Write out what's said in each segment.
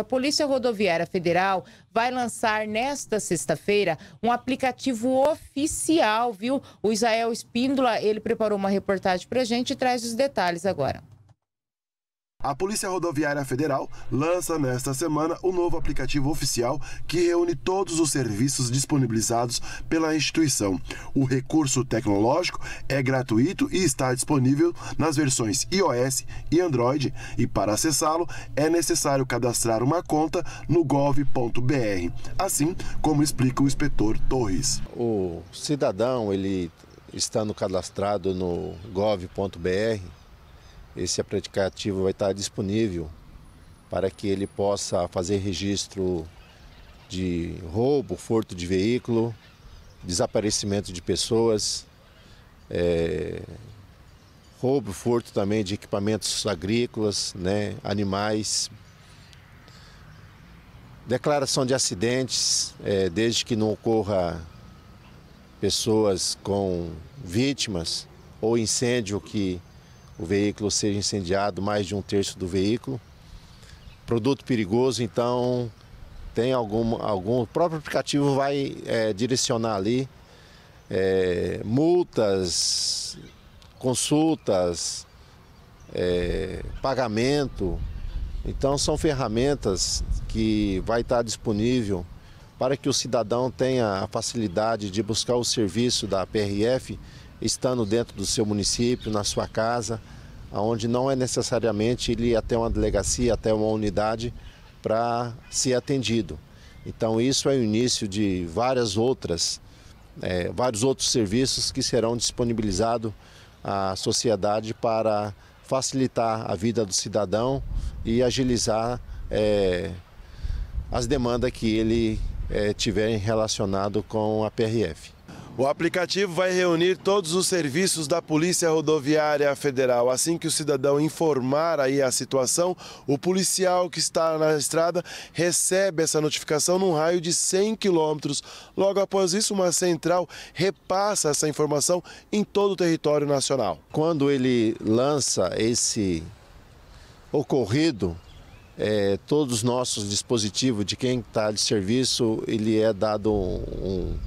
A Polícia Rodoviária Federal vai lançar nesta sexta-feira um aplicativo oficial, viu? O Israel Espíndola, ele preparou uma reportagem pra gente e traz os detalhes agora. A Polícia Rodoviária Federal lança nesta semana o um novo aplicativo oficial que reúne todos os serviços disponibilizados pela instituição. O recurso tecnológico é gratuito e está disponível nas versões iOS e Android, e para acessá-lo é necessário cadastrar uma conta no gov.br, assim como explica o inspetor Torres. O cidadão, ele estando cadastrado no gov.br, esse aplicativo vai estar disponível para que ele possa fazer registro de roubo, furto de veículo, desaparecimento de pessoas, é, roubo, furto também de equipamentos agrícolas, né, animais, declaração de acidentes, é, desde que não ocorra pessoas com vítimas ou incêndio que o veículo seja incendiado, mais de um terço do veículo. Produto perigoso, então tem algum, algum o próprio aplicativo vai é, direcionar ali é, multas, consultas, é, pagamento. Então são ferramentas que vai estar disponível para que o cidadão tenha a facilidade de buscar o serviço da PRF estando dentro do seu município, na sua casa, onde não é necessariamente ele ir até uma delegacia, até uma unidade para ser atendido. Então isso é o início de várias outras, é, vários outros serviços que serão disponibilizados à sociedade para facilitar a vida do cidadão e agilizar é, as demandas que ele é, tiver relacionado com a PRF. O aplicativo vai reunir todos os serviços da Polícia Rodoviária Federal. Assim que o cidadão informar aí a situação, o policial que está na estrada recebe essa notificação num raio de 100 quilômetros. Logo após isso, uma central repassa essa informação em todo o território nacional. Quando ele lança esse ocorrido, é, todos os nossos dispositivos de quem está de serviço, ele é dado um, um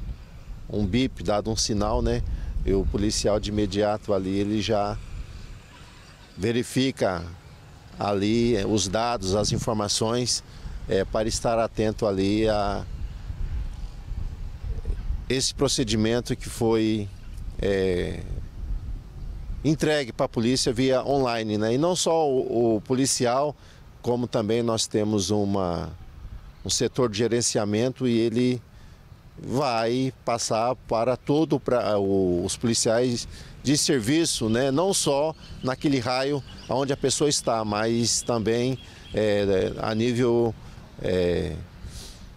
um bip, dado um sinal, né? E o policial de imediato ali, ele já verifica ali eh, os dados, as informações, é, para estar atento ali a esse procedimento que foi é, entregue para a polícia via online, né? E não só o, o policial, como também nós temos uma, um setor de gerenciamento e ele vai passar para todo para os policiais de serviço, né? não só naquele raio onde a pessoa está, mas também é, a nível é,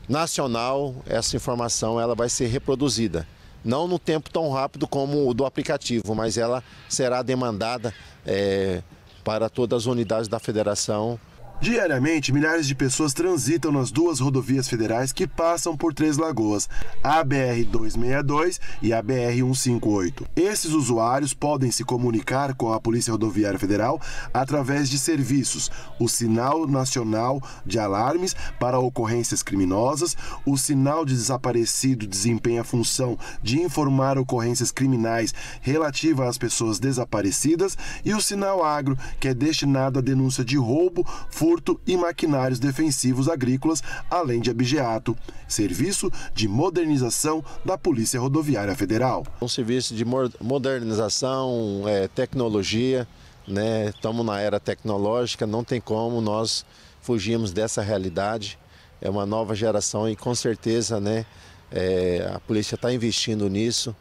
nacional, essa informação ela vai ser reproduzida. Não no tempo tão rápido como o do aplicativo, mas ela será demandada é, para todas as unidades da federação Diariamente, milhares de pessoas transitam nas duas rodovias federais que passam por Três Lagoas, a BR-262 e a BR-158. Esses usuários podem se comunicar com a Polícia Rodoviária Federal através de serviços: o Sinal Nacional de Alarmes para Ocorrências Criminosas, o Sinal de Desaparecido desempenha a função de informar ocorrências criminais relativas às pessoas desaparecidas, e o Sinal Agro, que é destinado à denúncia de roubo, furto porto e maquinários defensivos agrícolas, além de abigeato, serviço de modernização da Polícia Rodoviária Federal. Um serviço de modernização, é, tecnologia, né? estamos na era tecnológica, não tem como nós fugirmos dessa realidade. É uma nova geração e com certeza né, é, a polícia está investindo nisso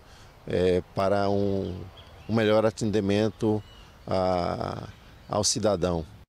é, para um, um melhor atendimento a, ao cidadão.